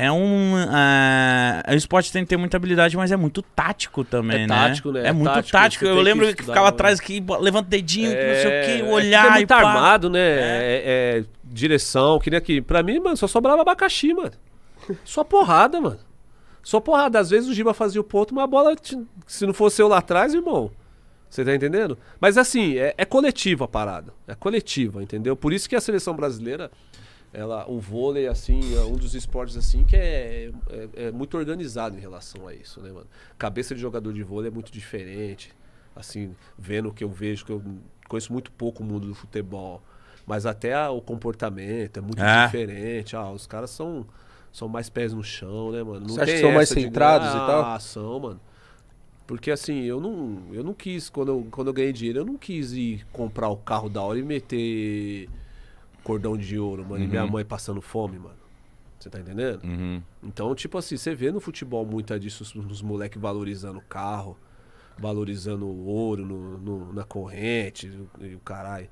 É um. Uh, o esporte tem que ter muita habilidade, mas é muito tático também, é né? Tático, né? É, é muito tático. tático. Eu lembro que, que ficava atrás que levanta o dedinho, é... não sei o quê, é olhar. É, muito armado, né? É. É, é. direção, que nem aqui. Pra mim, mano, só sobrava abacaxi, mano. Só porrada, mano. Só porrada. Às vezes o Giba fazia o ponto, mas a bola, se não fosse eu lá atrás, irmão. Você tá entendendo? Mas assim, é, é coletiva a parada. É coletiva, entendeu? Por isso que a seleção brasileira ela, o vôlei, assim, é um dos esportes, assim, que é, é, é, muito organizado em relação a isso, né, mano? Cabeça de jogador de vôlei é muito diferente, assim, vendo o que eu vejo, que eu conheço muito pouco o mundo do futebol, mas até a, o comportamento é muito é. diferente. Ah, os caras são, são mais pés no chão, né, mano? Não Você acha que são mais centrados de, ah, e tal? São, mano. Porque assim, eu não, eu não quis, quando eu, quando eu ganhei dinheiro, eu não quis ir comprar o carro da hora e meter cordão de ouro, mano, uhum. e minha uhum. mãe passando fome, mano. Você tá entendendo? Uhum. Então, tipo assim, você vê no futebol muita disso, os moleques valorizando carro, valorizando o ouro no, no, na corrente e o caralho.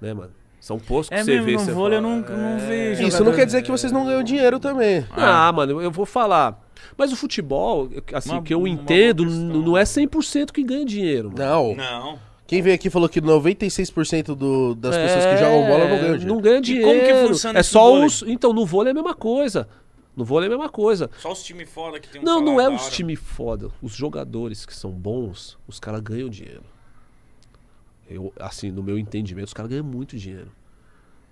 Né, mano? São poucos que é você mesmo, vê. No vôlei fala, eu não, não é, vejo. Isso não quer dizer que vocês não ganham dinheiro também. Ah, ah mano, eu vou falar. Mas o futebol, assim, uma, que eu entendo, não é 100% que ganha dinheiro. Mano. Não. Não. Quem veio aqui falou que 96% do, das é, pessoas que jogam bola não ganham é, dinheiro. Não ganham dinheiro. E como que funciona é só os, Então, no vôlei é a mesma coisa. No vôlei é a mesma coisa. Só os times foda que tem um Não, não é os times foda. Os jogadores que são bons, os caras ganham dinheiro. Eu, assim, no meu entendimento, os caras ganham muito dinheiro.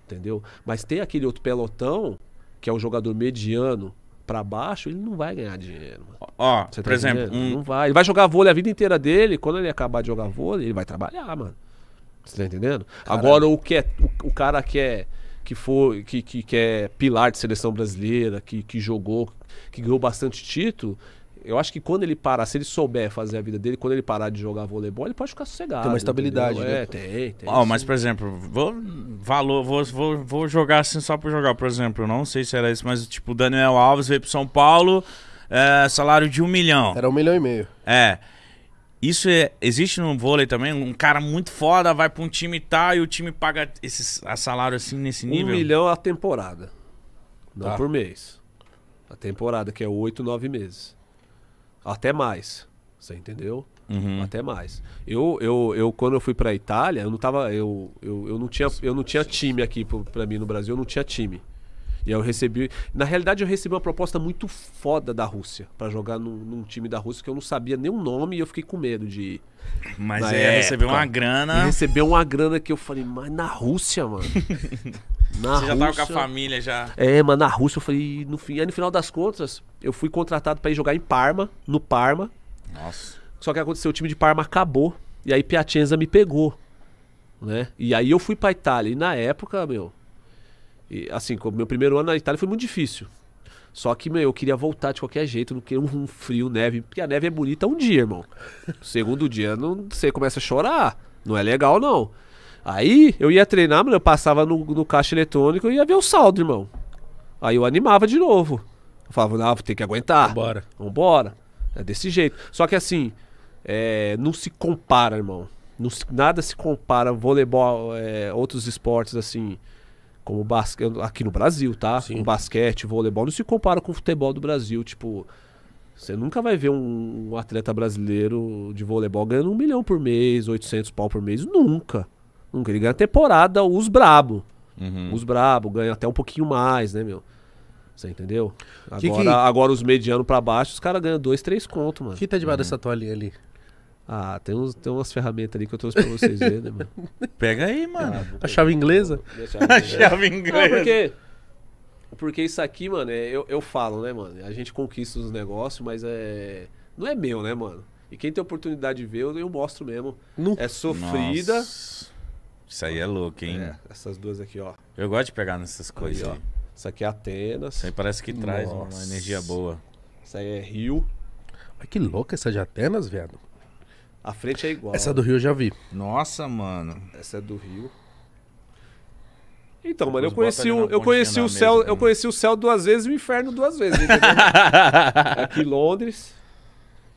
Entendeu? Mas tem aquele outro pelotão, que é o jogador mediano, para baixo, ele não vai ganhar dinheiro. Mano. Ó, tá por exemplo, um... não vai. Ele vai jogar vôlei a vida inteira dele, quando ele acabar de jogar vôlei, ele vai trabalhar, mano. Você tá entendendo? Agora o que é, o, o cara que é que foi que, que, que é pilar de seleção brasileira, que, que jogou, que ganhou bastante título, eu acho que quando ele parar, se ele souber fazer a vida dele, quando ele parar de jogar voleibol, ele pode ficar sossegado. Tem uma estabilidade, é, né? É, tem, tem. Oh, mas, por exemplo, vou, valor, vou, vou, vou jogar assim só pra jogar. Por exemplo, não sei se era isso, mas tipo, o Daniel Alves veio pro São Paulo, é, salário de um milhão. Era um milhão e meio. É. Isso é, existe no vôlei também? Um cara muito foda vai pra um time e tal e o time paga esse salário assim nesse nível? Um milhão a temporada. Não tá. por mês. A temporada, que é oito, nove meses. Até mais. Você entendeu? Uhum. Até mais. Eu, eu, eu quando eu fui para Itália, eu não tava, eu, eu, eu não tinha, eu não tinha time aqui para mim no Brasil, eu não tinha time. E eu recebi, na realidade eu recebi uma proposta muito foda da Rússia para jogar num, num, time da Rússia que eu não sabia nem o nome e eu fiquei com medo de ir. Mas é, receber recebeu uma grana. Recebeu uma grana que eu falei, mas na Rússia, mano. Na Você já tava com a família já. É, mano, na Rússia eu falei. No fim, aí no final das contas, eu fui contratado para ir jogar em Parma, no Parma. Nossa. Só que aconteceu, o time de Parma acabou. E aí Piacenza me pegou. Né? E aí eu fui pra Itália. E na época, meu. E, assim, meu primeiro ano na Itália foi muito difícil. Só que, meu, eu queria voltar de qualquer jeito, não queria um frio, neve. Porque a neve é bonita um dia, irmão. Segundo dia, não, você começa a chorar. Não é legal, não. Aí eu ia treinar, mano, eu passava no, no caixa eletrônico e ia ver o saldo, irmão. Aí eu animava de novo. Eu falava, não, vou ter que aguentar. Vambora. Vambora. É desse jeito. Só que assim, é, não se compara, irmão. Não se, nada se compara voleibol, é, outros esportes assim, como basquete, aqui no Brasil, tá? Sim. Com basquete, voleibol, não se compara com o futebol do Brasil, tipo... Você nunca vai ver um, um atleta brasileiro de voleibol ganhando um milhão por mês, 800 pau por mês, nunca. Não, ele ganha a temporada os brabo. Uhum. Os brabo, ganha até um pouquinho mais, né, meu? Você entendeu? Agora, que que... agora os medianos pra baixo, os caras ganham dois, três conto, mano. O que tá debaixo uhum. dessa toalhinha ali? Ah, tem, uns, tem umas ferramentas ali que eu trouxe pra vocês verem, né, mano? Pega aí, mano. Ah, a chave inglesa? A chave inglesa. Não, porque, porque isso aqui, mano, é, eu, eu falo, né, mano? A gente conquista os negócios, mas é. Não é meu, né, mano? E quem tem oportunidade de ver, eu, eu mostro mesmo. No... É sofrida. Nossa. Isso aí é louco, hein? É, essas duas aqui, ó. Eu gosto de pegar nessas coisas. Aí, Isso aqui é Atenas. Isso aí parece que traz uma energia boa. Isso aí é Rio. Olha que louca essa de Atenas, viado. A frente é igual. Essa do Rio eu já vi. Nossa, mano. Essa é do Rio. Então, mano, eu conheci, o, eu, conheci o céu, eu conheci o céu duas vezes e o inferno duas vezes, entendeu? Aqui em Londres.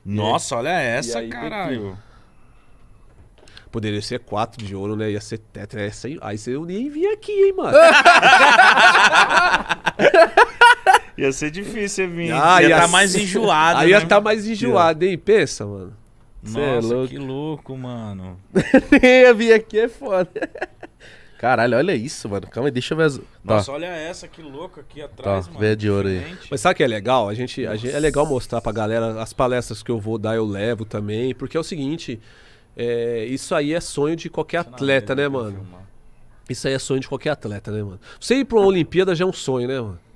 Nossa, e, olha essa, caralho. Poderia ser quatro de ouro, né? Ia ser tetra. Ia ser... Aí eu nem vim aqui, hein, mano. ia ser difícil vir. Ah, ia, estar tá mais enjoado. Aí ia estar né? tá mais enjoado, hein? Pensa, mano. É Nossa, é louco. que louco, mano. Nem vir aqui, é foda. Caralho, olha isso, mano. Calma aí, deixa eu ver as. Tá. Nossa, tá. olha essa, que louco aqui atrás, tá, mano. Vê de ouro aí. Mas sabe o que é legal? A gente, a gente, é legal mostrar pra galera as palestras que eu vou dar, eu levo também, porque é o seguinte. É, é né, né, isso aí é sonho de qualquer atleta, né, mano? Isso aí é sonho de qualquer atleta, né, mano? Você ir pra uma Olimpíada já é um sonho, né, mano?